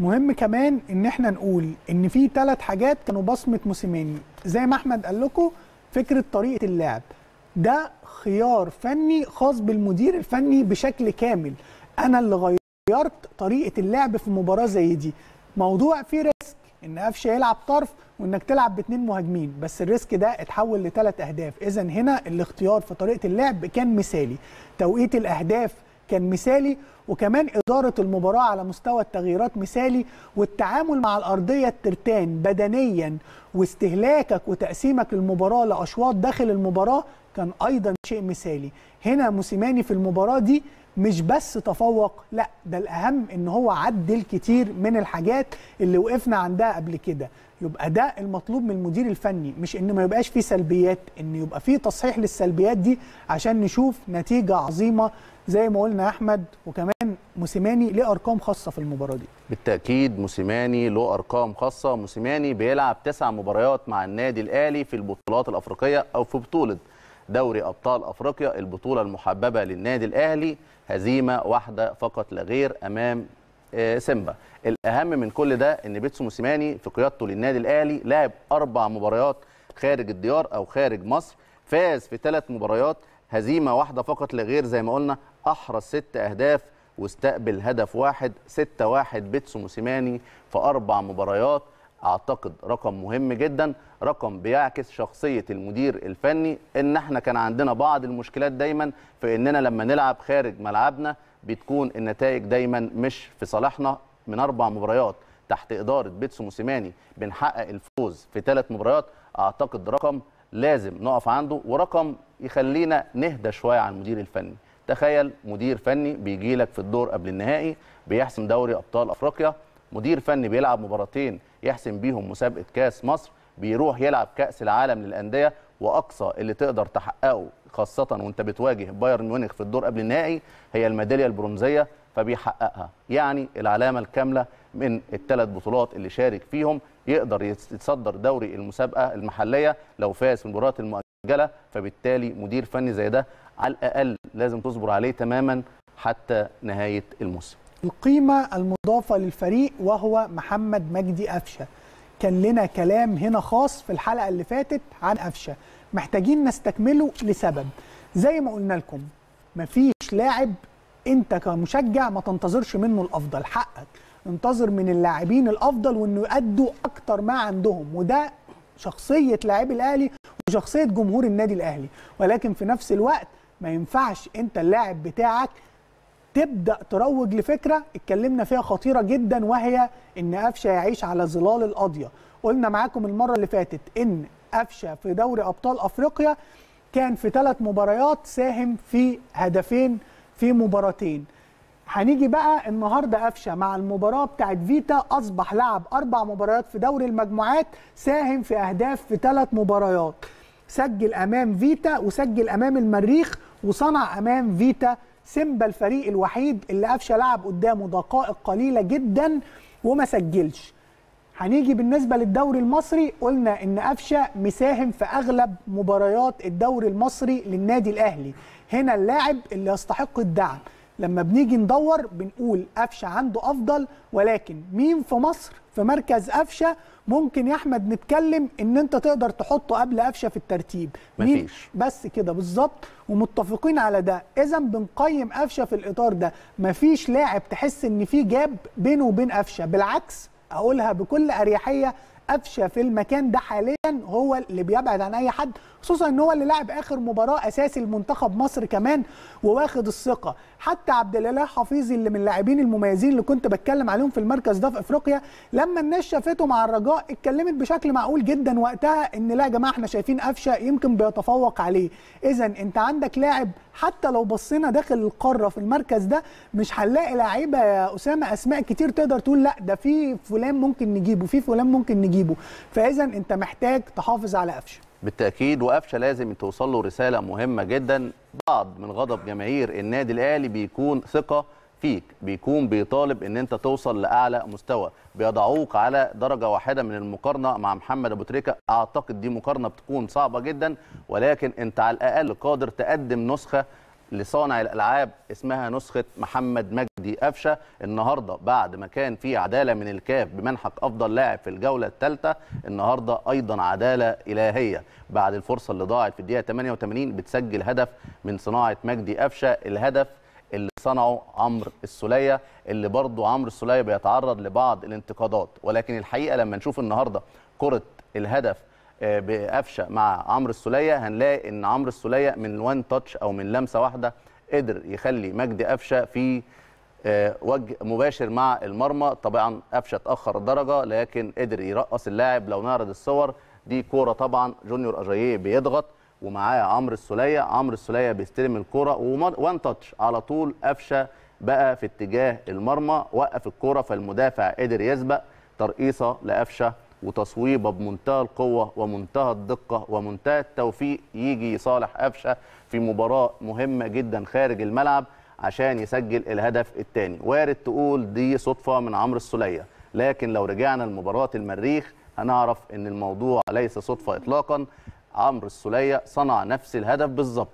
مهم كمان ان احنا نقول ان في ثلاث حاجات كانوا بصمه موسيماني زي ما احمد قال لكم فكره طريقه اللعب ده خيار فني خاص بالمدير الفني بشكل كامل انا اللي غيرت طريقه اللعب في مباراه زي دي موضوع فيه ريسك ان قفشه يلعب طرف وانك تلعب باثنين مهاجمين بس الريسك ده اتحول لثلاث اهداف اذا هنا الاختيار في طريقه اللعب كان مثالي توقيت الاهداف كان مثالي وكمان إدارة المباراة على مستوى التغييرات مثالي والتعامل مع الأرضية الترتان بدنيا واستهلاكك وتقسيمك للمباراة لأشواط داخل المباراة كان أيضا شيء مثالي هنا موسيماني في المباراة دي مش بس تفوق لا ده الأهم إن هو عدل كتير من الحاجات اللي وقفنا عندها قبل كده يبقى ده المطلوب من المدير الفني مش ان ما يبقاش فيه سلبيات ان يبقى فيه تصحيح للسلبيات دي عشان نشوف نتيجه عظيمه زي ما قلنا احمد وكمان موسيماني ليه ارقام خاصه في المباراه دي بالتاكيد موسيماني له ارقام خاصه موسيماني بيلعب تسع مباريات مع النادي الاهلي في البطولات الافريقيه او في بطوله دوري ابطال افريقيا البطوله المحببه للنادي الاهلي هزيمه واحده فقط لا غير امام آه، سيمبا الاهم من كل ده ان بيتسو موسيماني في قيادته للنادي الاهلي لعب اربع مباريات خارج الديار او خارج مصر فاز في ثلاث مباريات هزيمه واحده فقط لغير زي ما قلنا احرز ست اهداف واستقبل هدف واحد 6 واحد بيتسو موسيماني في اربع مباريات اعتقد رقم مهم جدا رقم بيعكس شخصيه المدير الفني ان احنا كان عندنا بعض المشكلات دايما في اننا لما نلعب خارج ملعبنا بتكون النتائج دايما مش في صالحنا من اربع مباريات تحت اداره بيتسو موسيماني بنحقق الفوز في ثلاث مباريات اعتقد رقم لازم نقف عنده ورقم يخلينا نهدى شويه عن المدير الفني تخيل مدير فني بيجي لك في الدور قبل النهائي بيحسم دوري ابطال افريقيا مدير فني بيلعب مباراتين يحسم بيهم مسابقه كاس مصر بيروح يلعب كاس العالم للانديه واقصى اللي تقدر تحققه خاصه وانت بتواجه بايرن ميونخ في الدور قبل النهائي هي الميداليه البرونزيه فبيحققها يعني العلامه الكامله من الثلاث بطولات اللي شارك فيهم يقدر يتصدر دوري المسابقه المحليه لو فاز في المباريات المؤجله فبالتالي مدير فني زي ده على الاقل لازم تصبر عليه تماما حتى نهايه الموسم القيمه المضافه للفريق وهو محمد مجدي قفشه كان لنا كلام هنا خاص في الحلقه اللي فاتت عن قفشه محتاجين نستكمله لسبب زي ما قلنا لكم مفيش لاعب انت كمشجع ما تنتظرش منه الافضل حقك انتظر من اللاعبين الافضل وانه يأدوا اكتر ما عندهم وده شخصيه لاعبي الاهلي وشخصيه جمهور النادي الاهلي ولكن في نفس الوقت ما ينفعش انت اللاعب بتاعك تبدا تروج لفكره اتكلمنا فيها خطيره جدا وهي ان قفشه يعيش على ظلال القضيه قلنا معاكم المره اللي فاتت ان قفشه في دوري ابطال افريقيا كان في ثلاث مباريات ساهم في هدفين في مباراتين هنيجي بقى النهارده قفشه مع المباراه بتاعت فيتا اصبح لعب اربع مباريات في دوري المجموعات ساهم في اهداف في ثلاث مباريات سجل امام فيتا وسجل امام المريخ وصنع امام فيتا سيمبا الفريق الوحيد اللي قفشه لعب قدامه دقائق قليله جدا وما سجلش هنيجي بالنسبه للدوري المصري قلنا ان قفشه مساهم في اغلب مباريات الدوري المصري للنادي الاهلي هنا اللاعب اللي يستحق الدعم لما بنيجي ندور بنقول قفشه عنده افضل ولكن مين في مصر في مركز قفشه ممكن يا احمد نتكلم ان انت تقدر تحطه قبل قفشه في الترتيب مفيش. بس كده بالظبط ومتفقين على ده اذا بنقيم قفشه في الاطار ده مفيش لاعب تحس ان في جاب بينه وبين قفشه بالعكس اقولها بكل اريحيه قفشه في المكان ده حاليا هو اللي بيبعد عن اي حد خصوصا ان هو اللي لاعب اخر مباراه اساسي لمنتخب مصر كمان وواخد الثقه حتى عبد الاله حفيظي اللي من اللاعبين المميزين اللي كنت بتكلم عليهم في المركز ده في افريقيا لما الناس شافته مع الرجاء اتكلمت بشكل معقول جدا وقتها ان لا يا جماعه احنا شايفين قفشه يمكن بيتفوق عليه اذا انت عندك لاعب حتى لو بصينا داخل القاره في المركز ده مش هنلاقي لعيبه يا اسامه اسماء كتير تقدر تقول لا ده في فلان ممكن نجيبه في فلان ممكن نجيبه تجيبه فاذا انت محتاج تحافظ على قفشه بالتاكيد وقفشه لازم توصل له رساله مهمه جدا بعض من غضب جماهير النادي الاهلي بيكون ثقه فيك بيكون بيطالب ان انت توصل لاعلى مستوى بيضعوك على درجه واحده من المقارنه مع محمد ابو تريكه اعتقد دي مقارنه بتكون صعبه جدا ولكن انت على الاقل قادر تقدم نسخه لصانع الالعاب اسمها نسخه محمد مجدي قفشه النهارده بعد ما كان في عداله من الكاف بمنحك افضل لاعب في الجوله الثالثه النهارده ايضا عداله الهيه بعد الفرصه اللي ضاعت في الدقيقه 88 بتسجل هدف من صناعه مجدي قفشه الهدف اللي صنعه عمرو السوليه اللي برضه عمرو السوليه بيتعرض لبعض الانتقادات ولكن الحقيقه لما نشوف النهارده كره الهدف بقفشه مع عمرو السوليه هنلاقي ان عمرو السوليه من وان تاتش او من لمسه واحده قدر يخلي مجدي قفشه في آه، وجه مباشر مع المرمى طبعا قفشه اتاخر درجه لكن قدر يرقص اللاعب لو نعرض الصور دي كوره طبعا جونيور اجاييه بيضغط ومعاه عمرو السوليه عمرو السوليه بيستلم الكوره وان تاتش على طول قفشه بقى في اتجاه المرمى وقف الكوره فالمدافع قدر يسبق ترقيصه لقفشه وتصويبه بمنتهى القوة ومنتهى الدقة ومنتهى التوفيق يجي صالح أفشة في مباراة مهمة جدا خارج الملعب عشان يسجل الهدف الثاني وارد تقول دي صدفة من عمرو السليه لكن لو رجعنا لمباراة المريخ هنعرف ان الموضوع ليس صدفة اطلاقا عمرو السليه صنع نفس الهدف بالظبط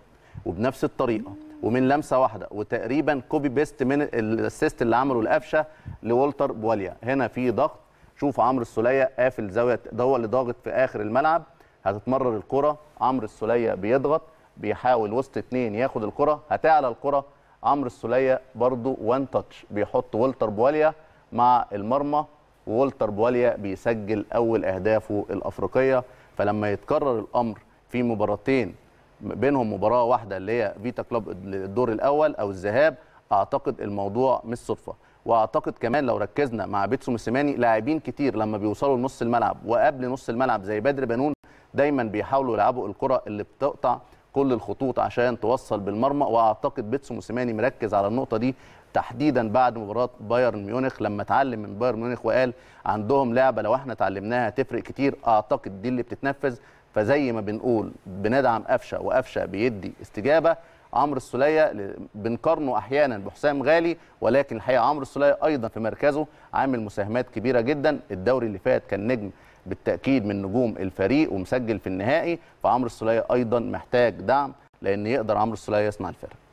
وبنفس الطريقة ومن لمسه واحده وتقريبا كوبي بيست من الاسيست اللي عمله القفشه لولتر بواليا هنا في ضغط شوف عمرو السوليه قافل زاويه هو اللي ضاغط في اخر الملعب هتتمرر الكره عمرو السوليه بيضغط بيحاول وسط اثنين ياخد الكره هتعلى الكره عمرو السوليه برضو وان تاتش بيحط ولتر بواليا مع المرمى وولتر بواليا بيسجل اول اهدافه الافريقيه فلما يتكرر الامر في مباراتين بينهم مباراه واحده اللي هي فيتا كلوب للدور الاول او الذهاب اعتقد الموضوع مش صدفه واعتقد كمان لو ركزنا مع بيتسو موسيماني لاعبين كتير لما بيوصلوا لنص الملعب وقبل نص الملعب زي بدر بنون دايما بيحاولوا يلعبوا الكره اللي بتقطع كل الخطوط عشان توصل بالمرمى واعتقد بيتسو موسيماني مركز على النقطه دي تحديدا بعد مباراه بايرن ميونخ لما اتعلم من بايرن ميونخ وقال عندهم لعبه لو احنا اتعلمناها تفرق كتير اعتقد دي اللي بتتنفذ فزي ما بنقول بندعم قفشه وقفشه بيدي استجابه عمرو السوليه بنقارنه احيانا بحسام غالي ولكن الحقيقه عمرو السوليه ايضا في مركزه عامل مساهمات كبيره جدا الدوري اللي فات كان نجم بالتاكيد من نجوم الفريق ومسجل في النهائي فعمرو السوليه ايضا محتاج دعم لان يقدر عمرو السوليه يصنع الفرق